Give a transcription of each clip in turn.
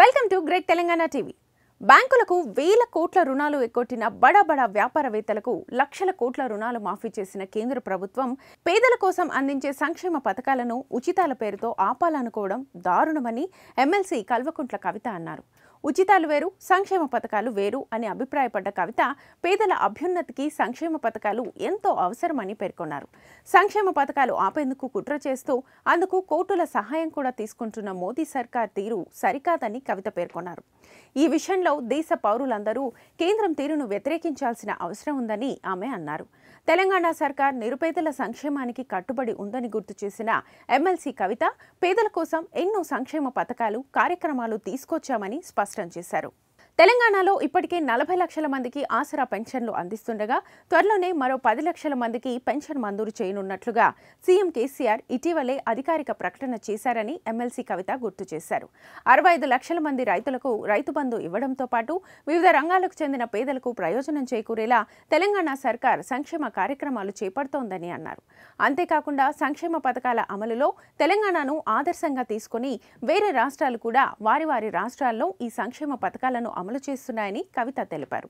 welcome to great Telangana TV బ్యాంకులకు వేల కోట్ల రుణాలు ఎక్కొట్టిన బడా బడా వ్యాపారవేత్తలకు లక్షల కోట్ల రుణాలు మాఫీ చేసిన కేంద్ర ప్రభుత్వం పేదల కోసం అందించే సంక్షేమ పథకాలను ఉచితాల పేరుతో ఆపాలనుకోవడం దారుణమని ఎమ్మెల్సీ కల్వకుంట్ల కవిత అన్నారు ఉచితాలు వేరు సంక్షేమ పథకాలు వేరు అని అభిప్రాయపడ్డ కవిత పేదల అభ్యున్నతికి సంక్షేమ పథకాలు ఎంతో అవసరమని పేర్కొన్నారు సంక్షేమ పథకాలు ఆపేందుకు కుట్ర చేస్తూ అందుకు కోర్టుల సహాయం కూడా తీసుకుంటున్న మోదీ సర్కార్ తీరు సరికాదని కవిత పేర్కొన్నారు ఈ విషయంలో దేశ పౌరులందరూ కేంద్రం తీరును వ్యతిరేకించాల్సిన అవసరం ఉందని ఆమె అన్నారు తెలంగాణ సర్కార్ నిరుపేదల సంక్షేమానికి కట్టుబడి ఉందని గుర్తు చేసిన ఎమ్మెల్సీ కవిత పేదల కోసం ఎన్నో సంక్షేమ పథకాలు కార్యక్రమాలు తీసుకొచ్చామని స్పష్టం చేశారు తెలంగాణలో ఇప్పటికే నలభై లక్షల మందికి ఆసరా పెన్షన్లు అందిస్తుండగా త్వరలోనే మరో పది లక్షల మందికి పెన్షన్ మంజూరు చేయనున్నట్లుగా సీఎం కేసీఆర్ ఇటీవలే అధికారిక ప్రకటన చేశారని ఎమ్మెల్సీ కవిత గుర్తు చేశారు అరవై ఐదు లక్షల మంది రైతులకు రైతు బంధు ఇవ్వడంతో పాటు వివిధ రంగాలకు చెందిన పేదలకు ప్రయోజనం చేకూరేలా తెలంగాణ సర్కార్ సంక్షేమ కార్యక్రమాలు చేపడుతోందని అన్నారు అంతేకాకుండా సంక్షేమ పథకాల అమలులో తెలంగాణను ఆదర్శంగా తీసుకుని వేరే రాష్ట్రాలు కూడా వారి వారి రాష్ట్రాల్లో ఈ సంక్షేమ పథకాలను అమలు చేస్తున్నాయని కవిత తెలిపారు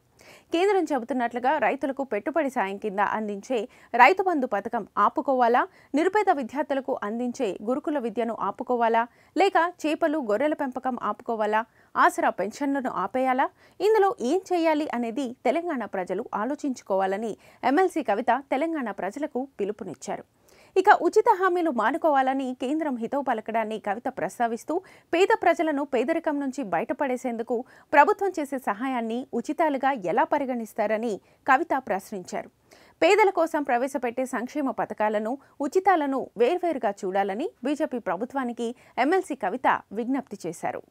కేంద్రం చెబుతున్నట్లుగా రైతులకు పెట్టుబడి సాయం కింద అందించే రైతు బంధు పథకం ఆపుకోవాలా నిరుపేద విద్యార్థులకు అందించే గురుకుల విద్యను ఆపుకోవాలా లేక చేపలు గొర్రెల పెంపకం ఆపుకోవాలా ఆసరా పెన్షన్లను ఆపేయాలా ఇందులో ఏం చేయాలి అనేది తెలంగాణ ప్రజలు ఆలోచించుకోవాలని ఎమ్మెల్సీ కవిత తెలంగాణ ప్రజలకు పిలుపునిచ్చారు ఇక ఉచిత హామీలు మానుకోవాలని కేంద్రం హితవు పలకడాన్ని కవిత ప్రస్తావిస్తూ పేద ప్రజలను పేదరికం నుంచి బయటపడేసేందుకు ప్రభుత్వం చేసే సహాయాన్ని ఉచితాలుగా ఎలా పరిగణిస్తారని కవిత ప్రశ్నించారు పేదల కోసం ప్రవేశపెట్టే సంక్షేమ పథకాలను ఉచితాలను వేర్వేరుగా చూడాలని బీజేపీ ప్రభుత్వానికి ఎమ్మెల్సీ కవిత విజ్ఞప్తి చేశారు